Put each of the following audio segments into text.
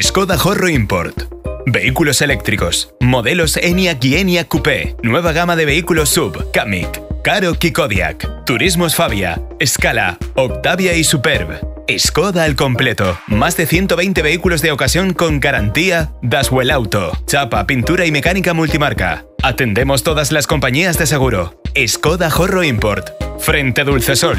Skoda Horro Import. Vehículos eléctricos, modelos Enia y ENIAC Coupé, nueva gama de vehículos Sub. Kamiq, Karo Kikodiak Kodiaq, Turismos Fabia, Scala, Octavia y Superb. Skoda al completo. Más de 120 vehículos de ocasión con garantía Daswell Auto, chapa, pintura y mecánica multimarca. Atendemos todas las compañías de seguro. Skoda Horro Import. Frente Dulce Sol.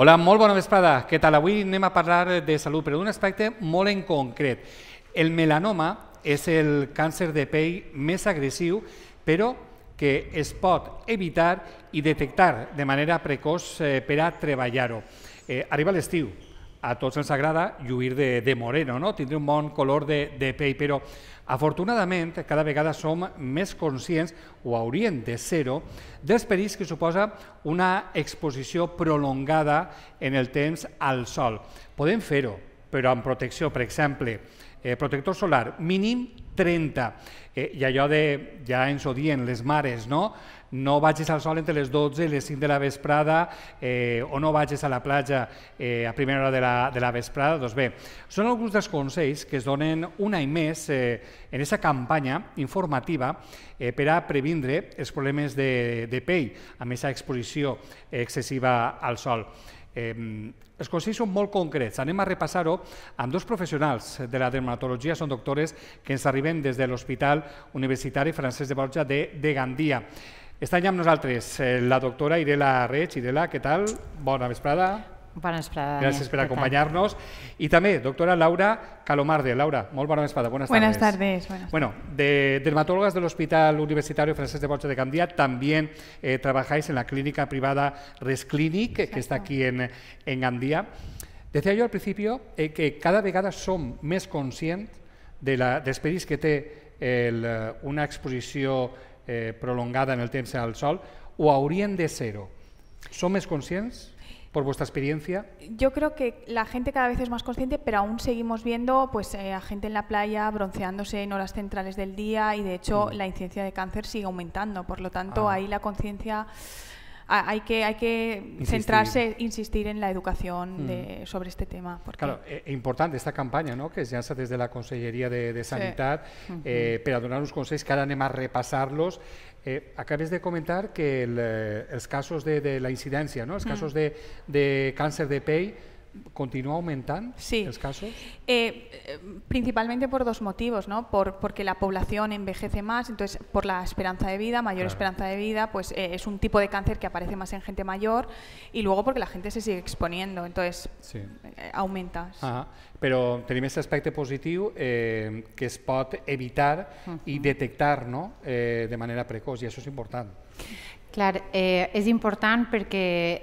Hola, molt bona vesprada. Què tal? Avui anem a parlar de salut, però d'un aspecte molt en concret. El melanoma és el càncer de pell més agressiu, però que es pot evitar i detectar de manera precoç eh, per a treballar-ho. Eh, arriba l'estiu, a tots ens agrada lluir de, de moreno, no? tindre un bon color de, de pell, però Afortunadament, cada vegada som més conscients, o haurien de ser-ho, dels perills que suposa una exposició prolongada en el temps al sol. Podem fer-ho, però amb protecció, per exemple, eh, protector solar, mínim 30. Eh, I allò de, ja ens ho dien les mares, no? No vagis al sol entre les 12 i les 5 de la vesprada eh, o no vagis a la platja eh, a primera hora de la, de la vesprada. Doncs bé, són alguns dels consells que es donen un any més eh, en aquesta campanya informativa eh, per a previndre els problemes de, de pell amb aquesta exposició excessiva al sol. Eh, els consells són molt concrets. Anem a repassar-ho amb dos professionals de la dermatologia, són doctores que ens arriben des de l'Hospital Universitari Francesc de Borja de, de Gandia. Està ja amb nosaltres eh, la doctora Irela Reig. Irela, què tal? Bona vesprada. Bona vesprada. Gràcies per acompanyar-nos. I també, doctora Laura Calomarde. Laura, molt bona vesprada, bones, buenas tardes. tardes. Buenas Bueno, de dermatólogas del Hospital Universitari Francesc de Borja de Candía, també eh, trabajáis en la clínica privada Resclinic, Exacto. que està aquí en, en Gandia. Decía yo al principi eh, que cada vegada som més conscients de la, dels perills que té el, eh, una exposició eh, prolongada en el temps al sol, o haurien de ser-ho. Som més conscients? por vuestra experiencia? Yo creo que la gente cada vez es más consciente, pero aún seguimos viendo pues, eh, a gente en la playa bronceándose en horas centrales del día y de hecho mm. la incidencia de cáncer sigue aumentando. Por lo tanto, ah. ahí la conciencia hay que, centrarse, insistir en la educación mm. sobre este tema. Claro, es e importante esta campaña, ¿no? que es ya desde la Consellería de, Sanidad, eh, pero eh, seis a donar que Eh, acabes de comentar que el, eh, els casos de, de la incidència, no? els mm. casos de, de càncer de pell, ¿Continúa aumentando sí. los eh, eh, principalmente por dos motivos, ¿no? Por, porque la población envejece más, entonces por la esperanza de vida, mayor esperanza de vida, pues eh, es un tipo de cáncer que aparece más en gente mayor y luego porque la gente se sigue exponiendo, entonces aumenta. Pero tenemos este aspecto positivo que es evitar y detectar no? de manera precoz y eso es importante. Clar, eh, és important perquè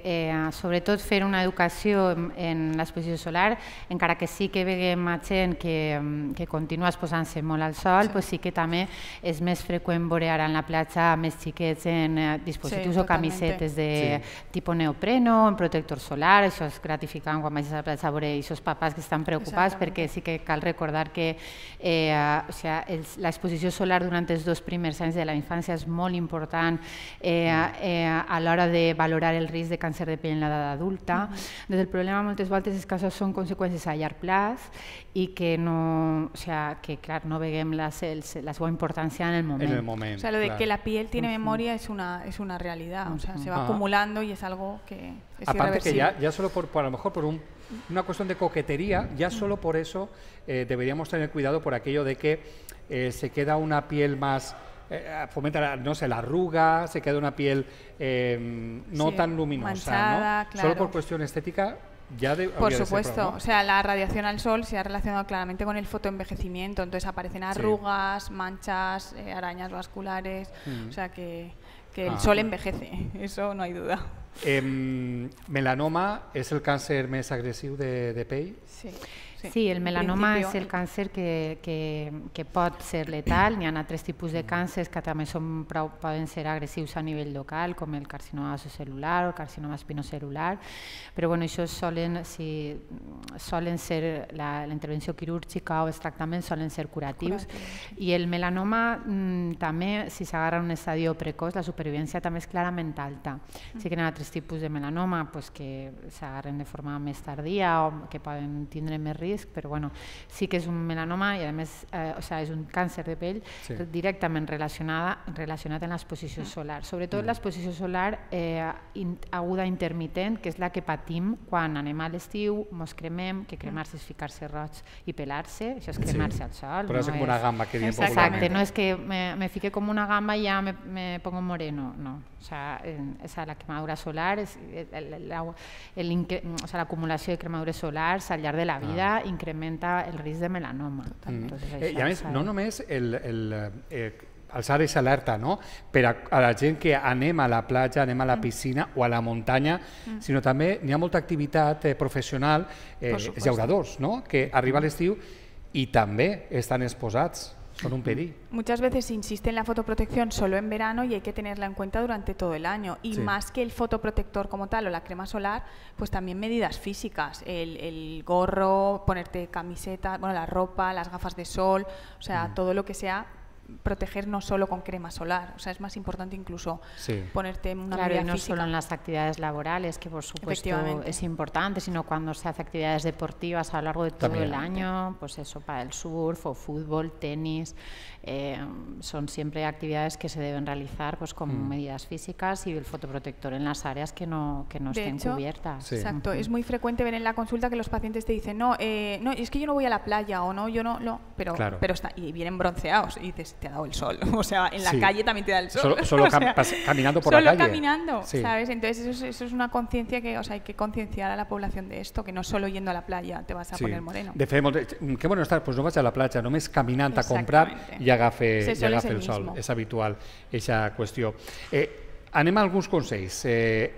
eh, sobretot fer una educació en, en l'exposició solar, encara que sí que veiem gent que, que continua exposant-se molt al sol, sí. Pues sí que també és més freqüent veure ara en la platja més xiquets en eh, dispositius sí, o totalmente. camisetes de sí. tipus neopreno, en protector solar, això és gratificant quan vagis a la platja a veure aquests papas que estan preocupats perquè sí que cal recordar que eh, o sea, l'exposició solar durant els dos primers anys de la infància és molt important eh, Eh, eh, a la hora de valorar el riesgo de cáncer de piel en la edad adulta. Desde el problema moltes voltes és que son consecuencias a llarg plaç y que no, o sea, que claro no la, la importancia en el momento. En o sea, lo de que la piel tiene memoria es una, es una realidad, o sea, se va acumulando y es algo que es Aparte que ya, ya solo por, a lo mejor por una cuestión de coquetería, ya solo por eso eh, deberíamos tener cuidado por aquello de que se queda una piel más eh, fomenta, no sé, la arruga, se queda una piel em, no tan luminosa, Solo por cuestión estética ya de, Por supuesto, o sea, la radiación al sol se ha relacionado claramente con el fotoenvejecimiento, entonces aparecen arrugas, manchas, eh, arañas vasculares, mm. o sea que, el ah. sol envejece, eso no hay duda. Em, ¿Melanoma es el cáncer más agresivo de, de PEI? Sí. Sí, sí el melanoma principio... és el càncer que, que, que pot ser letal. N'hi ha altres tipus de càncers que també són prou, poden ser agressius a nivell local, com el carcinoma assocel·lular o el carcinoma espinocel·lular, però bueno, això solen, si, solen ser, la, la intervenció quirúrgica o els tractaments solen ser curatius. curatius. I el melanoma mm, també, si s'agarra un estadi precoç, la supervivència també és clarament alta. Mm. Sí que hi ha altres tipus de melanoma pues, que s'agarren de forma més tardia o que poden tindre més risc, risc, però bueno, sí que és un melanoma i a més eh, o sea, és un càncer de pell sí. directament relacionada, relacionat amb l'exposició mm. solar. Sobretot mm. l'exposició solar eh, in, aguda intermitent, que és la que patim quan anem a l'estiu, mos cremem, que cremar-se és ficar-se roig i pelar-se, això és cremar-se sí. al sol. Però és no com és... una gamba que diem Exacte, no és que me, me fique com una gamba i ja me, me pongo moreno, no. O sea, esa, la quemadura solar, es, eh, el, el, el, o sea, acumulación de cremadura solar al llarg de la ah. vida ah. incrementa el risc de melanoma. Mm. Entonces, eh, I no només el, el, eh, eh alçar és alerta no? per a, a la gent que anem a la platja, anem a la mm. piscina mm. o a la muntanya, mm. sinó també n'hi ha molta activitat eh, professional, eh, llauradors, no? que arriba mm. l'estiu i també estan exposats. un pedí. Muchas veces se insiste en la fotoprotección solo en verano y hay que tenerla en cuenta durante todo el año. Y más que el fotoprotector como tal o la crema solar, pues también medidas físicas. El, gorro, ponerte camiseta, bueno, la ropa, las gafas de sol, o sea, mm. todo lo que sea proteger no solo con crema solar, o sea, es más importante incluso ponerte una claro, y no solo en las actividades laborales, que por supuesto es importante, sino cuando se hace actividades deportivas a lo largo de todo el año, pues eso, para el surf o fútbol, tenis, eh, son siempre actividades que se deben realizar pues con mm. medidas físicas y el fotoprotector en las áreas que no, que no estén cubiertas. Exacto, es muy frecuente ver en la consulta que los pacientes te dicen, no, eh, no, es que yo no voy a la playa o no, yo no, no pero, claro. pero está, y vienen bronceados y dices, te ha dado el sol. O sea, en la calle también te da el sol. Solo, caminando por la calle. Solo caminando, ¿sabes? Entonces eso es, una conciencia que, o sea, hay que concienciar a la población de esto, que no solo yendo a la playa te vas a poner moreno. De mm, qué bueno estar, pues no vas a la playa, no me es caminando a comprar y agafe, el, sol. es habitual esa cuestión. Eh, algunos a alguns consells. Eh,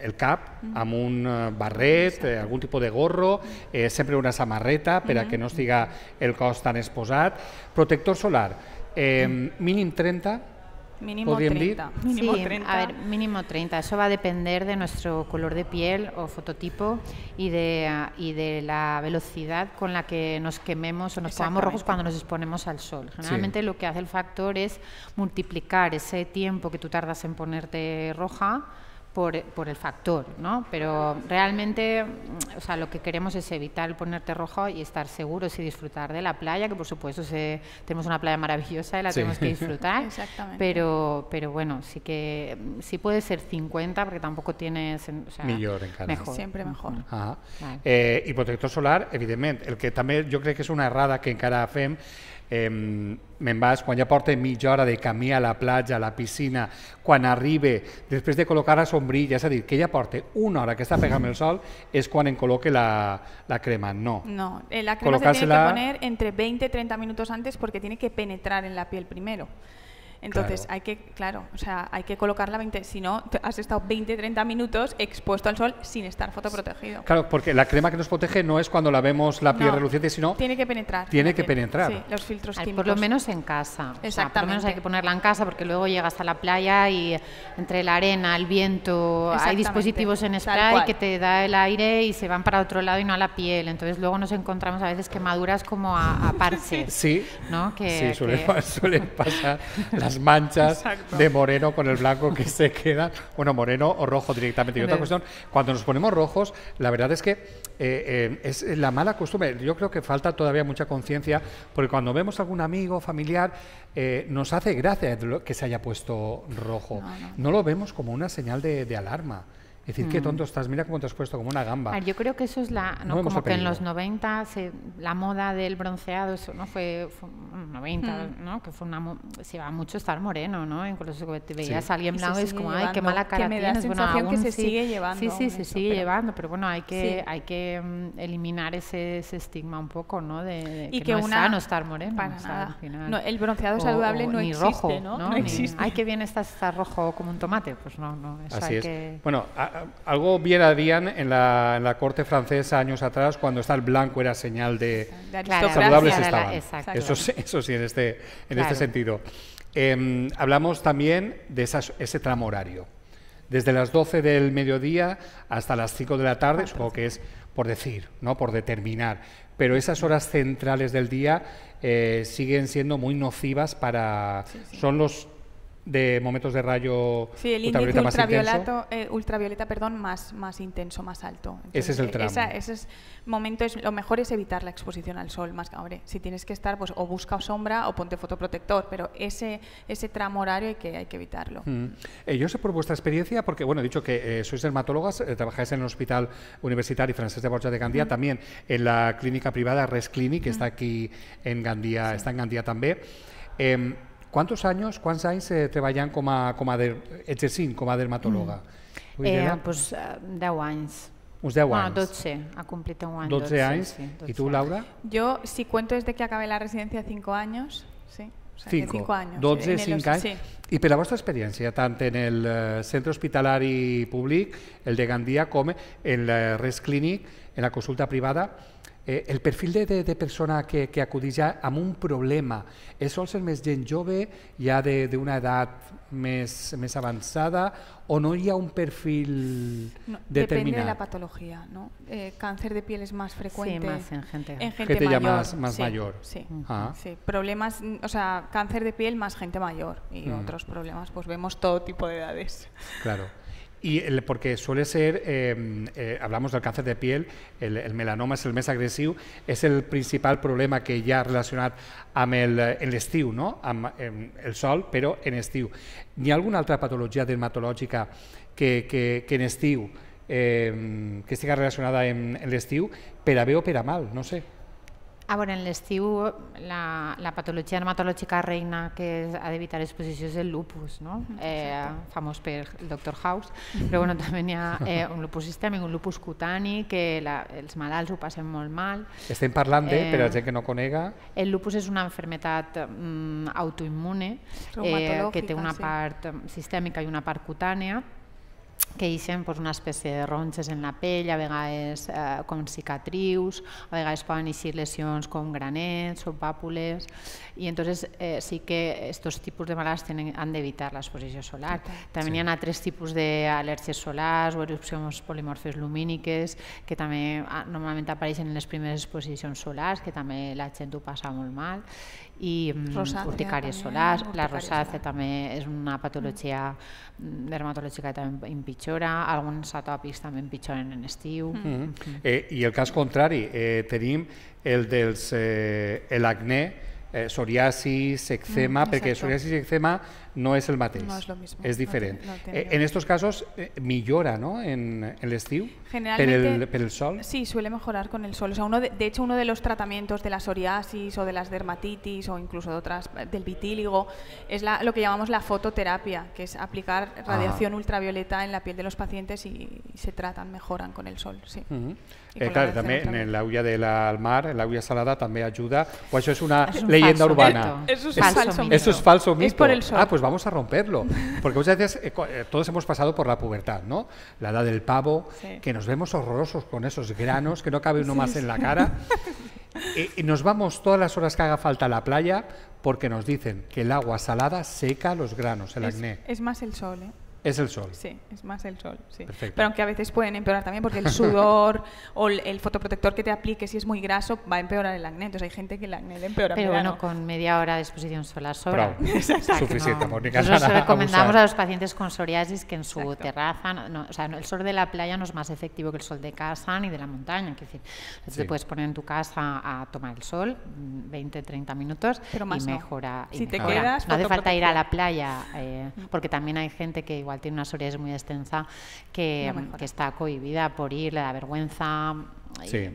el cap un eh, barret, eh, algún tipo de gorro, eh, ...siempre una samarreta para que no diga el cos tan esposar, Protector solar, em, Mínimo 30. Mínimo 30. A ver, mínimo 30. Eso va a depender de nuestro color de piel o fototipo y de, la velocidad con la que nos quememos o nos pongamos rojos cuando nos exponemos al sol. Generalmente lo que hace el factor es multiplicar ese tiempo que tú tardas en ponerte roja por, el factor, ¿no? Pero realmente, o sea, lo que queremos es evitar ponerte rojo y estar seguros y disfrutar de la playa, que por supuesto tenemos una playa maravillosa y la tenemos que disfrutar. Pero, pero bueno, sí que sí puede ser 50 porque tampoco tienes... O sea, mejor, Siempre mejor. Ajá. Eh, y protector solar, evidentemente, El que también yo creo que es una errada que encara fem eh, me'n vas, quan ja porta mitja hora de camí a la platja, a la piscina, quan arribe, després de col·locar la sombrilla, és a dir, que ja porta una hora que està pegant el sol, és quan en col·loque la, la crema, no. No, eh, la crema se tiene que poner entre 20 y 30 minutos antes porque tiene que penetrar en la piel primero. Entonces hay que, claro, o sea, hay que colocarla 20, si no has estado 20, 30 minutos expuesto al sol sin estar fotoprotegido. Claro, porque la crema que nos protege no es cuando la vemos la piel reluciente, sino tiene que penetrar. Tiene que penetrar. Sí, los filtros químicos. Por lo menos en casa. Exactamente. por lo menos hay que ponerla en casa porque luego llegas a la playa y entre la arena, el viento, hay dispositivos en spray que te da el aire y se van para otro lado y no a la piel. Entonces luego nos encontramos a veces quemaduras como a, parches. Sí. ¿no? Que, sí, suele, pasar. las manchas de moreno con el blanco que se quedan. Bueno, moreno o rojo directamente. Y otra cuestión, cuando nos ponemos rojos, la verdad es que eh, eh, es la mala costumbre. Yo creo que falta todavía mucha conciencia, porque cuando vemos a algún amigo, familiar, eh, nos hace gracia que se haya puesto rojo. No, lo vemos como una señal de alarma. Es decir, qué tonto mm. estás, mira cómo te has puesto como una gamba. yo creo que eso es la. No, como que en los 90 la moda del bronceado, eso no fue. 90, mm. ¿no? Que fue una. Se va mucho estar moreno, ¿no? Incluso te veías a alguien blanco es como, ay, qué mala cara que me da tienes. Sensación que se sigue llevando. Sí, sí, se sigue llevando, pero bueno, hay que, hay que mm, eliminar ese, estigma un poco, ¿no? De, que, no una, es sano estar moreno. Para nada. No, el bronceado saludable no existe, rojo, ¿no? Ay, que bien estás, rojo como un tomate. Pues no, no. es Así es. Bueno, algo bien harían en la, corte francesa años atrás cuando estar blanco era señal de, que saludables estaban. eso, sí, en este, en este sentido. Em, hablamos también de ese tramo horario. Desde las 12 del mediodía hasta las 5 de la tarde, supongo que es por decir, no por determinar, pero esas horas centrales del día eh, siguen siendo muy nocivas para... Son los de momentos de rayo ultravioleta más intenso. Eh, ultravioleta, perdón, más, más intenso, más alto. ese es el tramo. momento es, lo mejor es evitar la exposición al sol, más que, si tienes que estar, pues o busca sombra o ponte fotoprotector, pero ese, ese tramo horario hay que, hay que evitarlo. Mm. Eh, yo sé por vuestra experiencia, porque, bueno, he dicho que eh, sois dermatólogas, trabajáis en el Hospital Universitario Francés de Borja de Gandía, mm. también en la clínica privada Res que mm. está aquí en Gandía, está en Gandía también. Em, Quantos anys, quants anys eh, treballant com a, com a der, exercint com a dermatòloga? Mm. Eh, pues, 10 eh, anys. Uns 10 bueno, años. 12, ha complit un año. 12, 12 anys. Sí, 12 ¿Y tú, Laura? Yo, si cuento desde que acabé la residencia, 5 años. Sí. O sea, 5 o sigui, anys. 12, 5 anys. Sí. I per la vostra experiència, tant en el eh, centre hospitalari públic, el de Gandia, com en el res clínic, en la consulta privada, Eh, el perfil de, de, persona que, que acudís ya a un problema ¿es sol ser más ya jove, de una edad más más avanzada o no ya un perfil determinado? Depende de la patología. ¿no? Eh, cáncer de piel es más frecuente. en gente, mayor. más, sí, mayor. Ah. Sí, problemas, o sea, cáncer de piel más gente mayor y otros problemas, pues vemos todo tipo de edades. Claro. Y el, porque suele ser, eh, eh, hablamos del cáncer de piel, el, el, melanoma és el més agressiu, és el principal problema que hi ha relacionat amb eh, estío, no? amb em, el sol, però en estiu. ¿Ni alguna altra patologia dermatològica que, que, que en estiu, eh, que estigui relacionada en, en l'estiu, per a veo pero per a mal, no sé. A ah, veure, en l'estiu la, la patologia dermatològica reina que és, ha d'evitar exposició és el lupus, no? Mm, eh, famós per el Dr. House, però bueno, també hi ha eh, un lupus sistèmic, un lupus cutani, que la, els malalts ho passen molt mal. Estem parlant de, eh, per a eh, gent que no conega... El lupus és una enfermetat mm, autoimmune eh, que té una part sí. Mm, sistèmica i una part cutània, que eixen doncs, una espècie de ronxes en la pell, a vegades eh, com cicatrius, a vegades poden eixir lesions com granets o pàpules, i entonces eh, sí que aquests tipus de malalts tenen, han d'evitar l'exposició solar. També sí. hi ha altres tipus d'al·lèrgies solars o erupcions polimorfes lumíniques que també ah, normalment apareixen en les primeres exposicions solars, que també la gent ho passa molt mal, i mm, urticàries solars. La rosàcia també és una patologia mm, dermatològica que també empitjora, alguns atòpics també empitjoren en estiu. Mm. Mm. -hmm. Eh, I el cas contrari, eh, tenim el dels eh, l'acné, Eh, psoriasis, eczema, mm, porque psoriasis y eczema no es el mateix, es lo mismo. Es diferente. Eh, en estos casos, eh, ¿millora ¿no? en, el estío? Generalmente. Pero el, sol? Sí, suele mejorar con el sol. O uno de, hecho, uno de los tratamientos de la psoriasis o de las dermatitis o incluso de otras, del vitíligo, es lo que llamamos la fototerapia, que es aplicar ah. radiación ultravioleta en la piel de los pacientes y, se tratan, mejoran con el sol. Sí. claro, también en la huya del mar, en la huya salada, también ayuda. O pues eso es una leyenda urbana. Eso es, falso Eso es falso mito. por el sol. Ah, pues vamos a romperlo. Porque muchas veces eh, eh, todos hemos pasado por la pubertad, ¿no? La edad del pavo, que nos vemos horrorosos con esos granos, que no cabe uno más en la cara. y nos vamos todas las horas que haga falta a la playa porque nos dicen que el agua salada seca los granos, el acné. Es más el sol, ¿eh? Es el sol. Sí, es más el sol, sí. Pero aunque a veces pueden empeorar también porque el sudor o el, fotoprotector que te apliques si es muy graso va a empeorar el acné. Entonces hay gente que el acné le empeora. Pero bueno, con media hora de exposición solar sobra. Suficiente, no. Nosotros recomendamos a, los pacientes con psoriasis que en su terraza, no, o sea, el sol de la playa no es más efectivo que el sol de casa ni de la montaña. Es decir, te puedes poner en tu casa a tomar el sol 20, 30 minutos Pero más y mejora. si te quedas, no hace falta ir a la playa, eh, mm. porque también hay gente que igual tiene una psoriasis muy extensa mm, que, está cohibida por ir, le da vergüenza,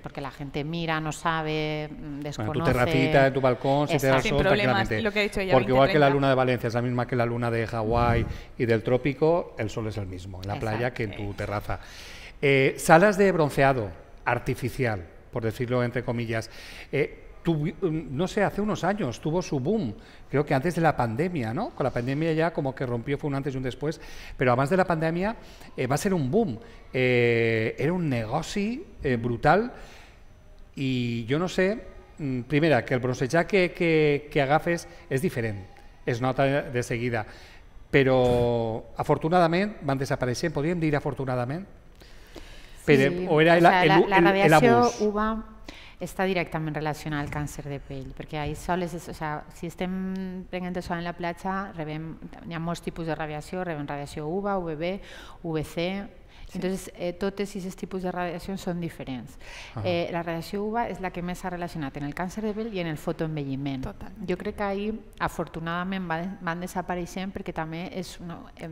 porque la gente mira, no sabe, mm, desconoce. tu terracita en tu balcón, si te das sol, porque igual que la luna de Valencia es la misma que la luna de Hawái y del trópico, el sol es el mismo en la playa que en tu terraza. Eh, salas de bronceado artificial, por decirlo entre comillas. Eh, Mm, no sé, hace unos años tuvo su boom, creo que antes de la pandemia, ¿no? Con la pandemia ya como que rompió, fue un antes y un después, pero además de la pandemia eh, va a ser un boom. Eh, era un negocio eh, brutal y yo no sé, mm, primera, que el bronce que, que, agafes es diferente, es nota de seguida, pero afortunadamente van desapareciendo, podrían ir afortunadamente? sí, era la, el, està directament relacionada al càncer de pell, perquè ahir soles, o sea, si estem prenent sol en la platja, rebem, hi ha molts tipus de radiació, rebem radiació UVA, UVB, UVC, Sí. Entonces, eh, totes aquests tipus de radiació són diferents. Ah. eh, la radiació UVA és la que més s'ha relacionat en el càncer de pell i en el fotoenvelliment. Total. Jo crec que ahir, afortunadament, van, van desapareixent perquè també és una, eh,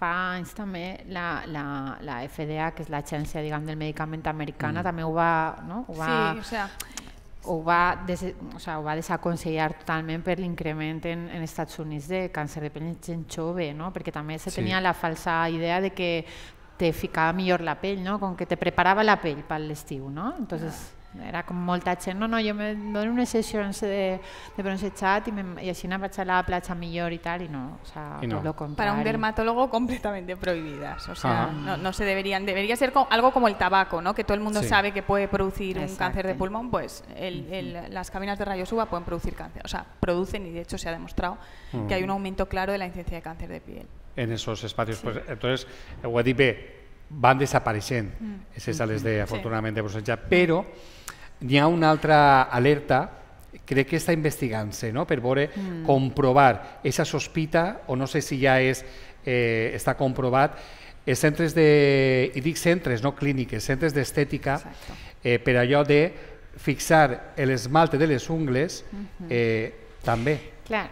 fa anys també la, la, la FDA, que és l'agència diguem, del medicament americana, mm. també ho va... No? Ho va... Sí, o sea... Ho va, des, o sea, ho va desaconsellar totalment per l'increment en, en Estats Units de càncer de pell en gent jove, no? perquè també se tenia sí. la falsa idea de que te ficava millor la pell, no? com que te preparava la pell per l'estiu. No? Entonces, ah era como molta gent, no, no, yo me doy una sesión de, de chat y, me, y así una a la platja millor y tal, y no, o sea, no. Para un dermatólogo completamente prohibidas, o sea, ah. no, no, se deberían, debería ser algo como el tabaco, ¿no? Que todo el mundo sabe que puede producir un cáncer de pulmón, pues las cabinas de rayos UVA pueden producir cáncer, o sea, producen y de hecho se ha demostrado que hay un aumento claro de la incidencia de cáncer de piel. En esos espacios, ...entonces, pues entonces, van desapareciendo, mm. ...ese sale sales de afortunadamente chat pero n'hi ha una altra alerta crec que està investigant-se no? per veure, mm. comprovar aquesta sospita, o no sé si ja és, eh, està comprovat, els centres de, i dic centres, no clíniques, centres d'estètica, eh, per allò de fixar l'esmalte de les ungles, mm-hmm. eh, mm -hmm. també. Clar,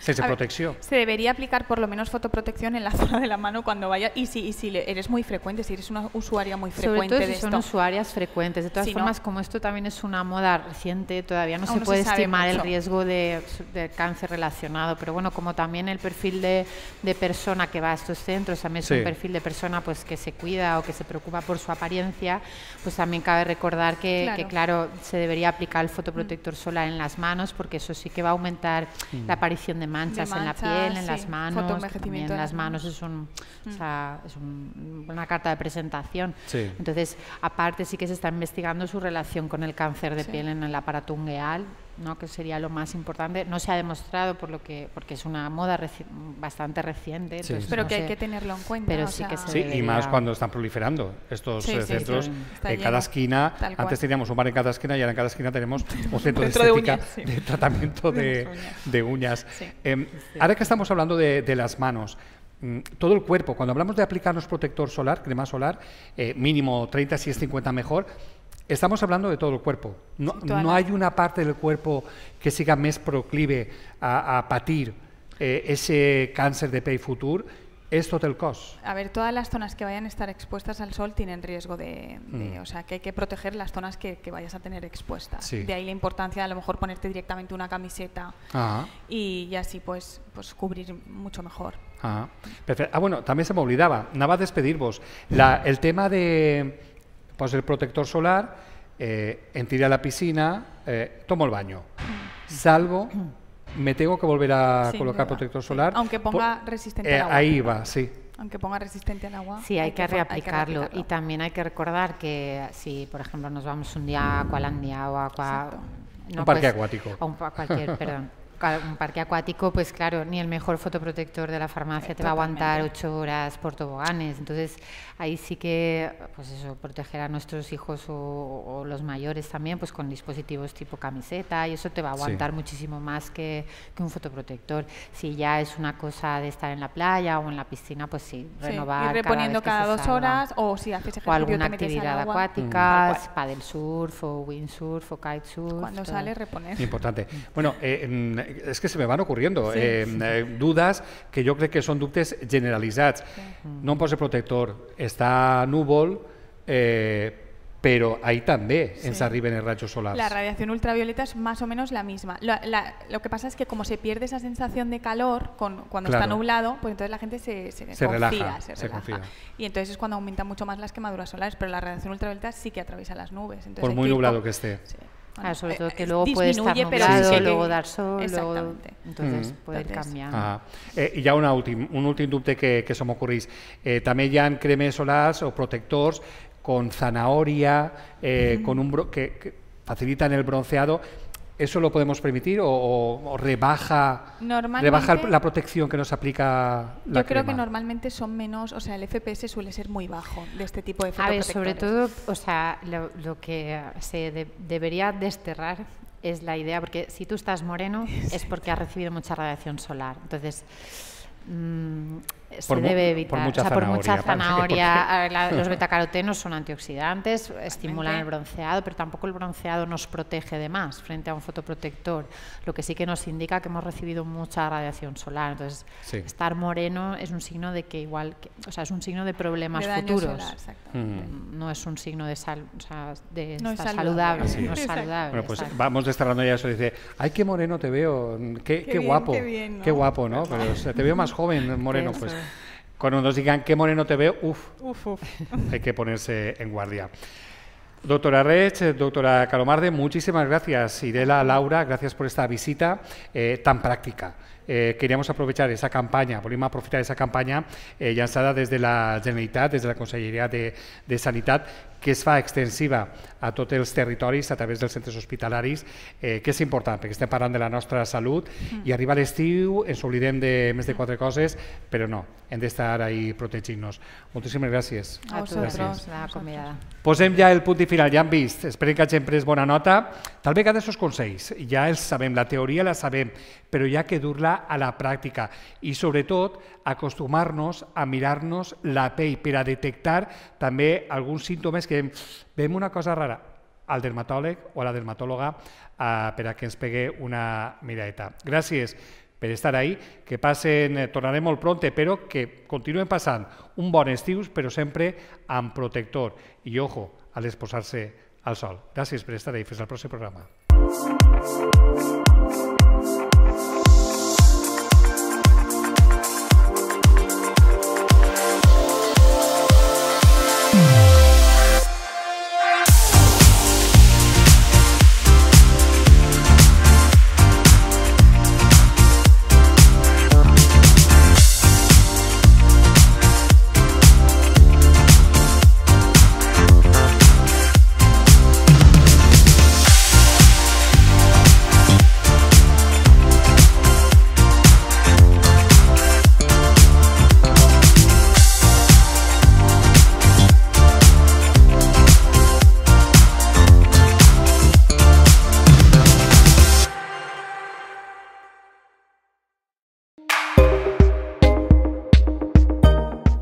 Se, debería aplicar por lo menos fotoprotección en la zona de la mano cuando vaya. Y si, eres muy frecuente, si eres una usuaria muy frecuente. Sobre todo si son usuarias frecuentes. De todas formas, como esto también es una moda reciente, todavía no se puede estimar el riesgo de, cáncer relacionado. Pero bueno, como también el perfil de, persona que va a estos centros, también es un perfil de persona pues que se cuida o que se preocupa por su apariencia, pues también cabe recordar que claro, se debería aplicar el fotoprotector mm. solar en las manos porque eso sí que va a aumentar la apariencia mm aparición de manchas, en la piel, en las manos. en las manos es, mm. una carta de presentación. Entonces, aparte sí que se está investigando su relación con el cáncer de piel en el aparato ungueal ¿no? que sería lo más importante. No se ha demostrado por lo que, porque es una moda bastante reciente. pero que hay que tenerlo en cuenta. Pero sí, que sí y más cuando están proliferando estos eh, centros. en cada esquina, antes teníamos un bar en cada esquina y ahora en cada esquina tenemos un centro de estética tratamiento de, uñas. Em, ahora que estamos hablando de, las manos, mm, todo el cuerpo. Cuando hablamos de aplicarnos protector solar, crema solar, eh, mínimo 30, si es 50 mejor, Estamos hablando de todo el cuerpo. No, hay una parte del cuerpo que siga más proclive a, a patir eh, ese cáncer de pay futur es total cost. A ver, todas las zonas que vayan a estar expuestas al sol tienen riesgo de... Mm. O sea, que hay que proteger las zonas que, vayas a tener expuestas. De ahí la importancia de a lo mejor ponerte directamente una camiseta y, así pues, pues cubrir mucho mejor. Ah, ah bueno, también se me olvidaba, nada más despedir vos. el tema de pues el protector solar, eh, a la piscina, eh, tomo el baño. Salvo, me tengo que volver a colocar protector solar. Aunque ponga resistente al eh, agua. Ahí va, sí. Aunque ponga resistente al agua. Sí, hay, que, reaplicarlo. Y también hay que recordar que si, por ejemplo, nos vamos un día a Aqualandia o a un parque pues, acuático. a cualquier, perdón un parque acuático, pues claro, ni el mejor fotoprotector de la farmacia te va a aguantar ocho horas por toboganes. Entonces, ahí sí que, pues eso, proteger a nuestros hijos o, los mayores también, pues con dispositivos tipo camiseta, y eso te va a aguantar muchísimo más que, un fotoprotector. Si ya es una cosa de estar en la playa o en la piscina, pues sí, renovar. reponiendo cada, dos horas, o si alguna actividad acuática, paddle surf, o windsurf, o kitesurf. Cuando sale, reponer. Importante. Bueno, eh, mm, es que se me van ocurriendo eh, eh, dudas que yo creo que son dudas generalizadas. No por ser protector, está nubol, eh, pero ahí también sí. en arriben en rayos solares. La radiación ultravioleta es más o menos la misma. Lo, que pasa es que como se pierde esa sensación de calor con, cuando está nublado, pues entonces la gente se, se, se, Y entonces es cuando aumentan mucho más las quemaduras solares, pero la radiación ultravioleta sí que atraviesa las nubes. Por muy nublado que esté. Sí ah, sobre eh, todo que luego puede estar nublado, sí, luego dar sol, entonces mm. puede cambiar. Eh, y ya una un último dubte que, que se ocurrís. Eh, también ya cremes solares o protectores con zanahoria, eh, con un que, que facilitan el bronceado, ¿Eso lo podemos permitir o, rebaja, la protección que nos aplica la Yo creo que normalmente son menos, o sea, el FPS suele ser muy bajo de este tipo de A ver, sobre todo, o sea, lo, que se debería desterrar es la idea, porque si tú estás moreno es porque has recibido mucha radiación solar. Entonces, mm, se por debe evitar. Por mucha o sea, zanahoria. Por mucha zanahoria. los betacarotenos son antioxidantes, estimulan el bronceado, pero tampoco el bronceado nos protege de más frente a un fotoprotector, lo que sí que nos indica que hemos recibido mucha radiación solar. Entonces, estar moreno es un signo de que igual, o sea, es un signo de problemas futuros. Mm. No es un signo de, sal, estar saludable. No es saludable bueno, pues vamos desterrando ya eso. Dice, ay, qué moreno te veo, qué, guapo, qué, guapo, ¿no? Pero te veo más joven, moreno, pues. Cuando nos digan qué moreno te veo, uff, uf, uf. hay que ponerse en guardia. Doctora Rech, doctora Calomarde, muchísimas gracias. Idela, Laura, gracias por esta visita eh, tan práctica. eh, queríamos aprovechar esa campaña, volvimos a aprovechar esa campaña eh, llançada des de la Generalitat, des de la Conselleria de, de Sanitat, que es fa extensiva a tots els territoris a través dels centres hospitalaris, eh, que és important, perquè estem parlant de la nostra salut mm. i arriba l'estiu, ens oblidem de més de quatre coses, però no, hem d'estar ahí protegint-nos. Moltíssimes gràcies. A vosaltres, la convidada. Posem ja el punt i final, ja han vist, esperem que hagin pres bona nota. Tal vegada aquests consells, ja els sabem, la teoria la sabem, però ja que dur-la a la pràctica i, sobretot, acostumar-nos a mirar-nos la pell per a detectar també alguns símptomes que veiem una cosa rara al dermatòleg o a la dermatòloga eh, per a que ens pegui una miradeta. Gràcies per estar ahí, que passen, eh, tornarem molt pront, però que continuen passant un bon estiu, però sempre amb protector. I ojo, a l'exposar-se al sol. Gràcies per estar ahí. Fins al pròxim programa.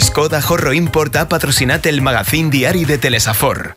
Skoda Horro importa patrocinate el magazín diario de Telesafor.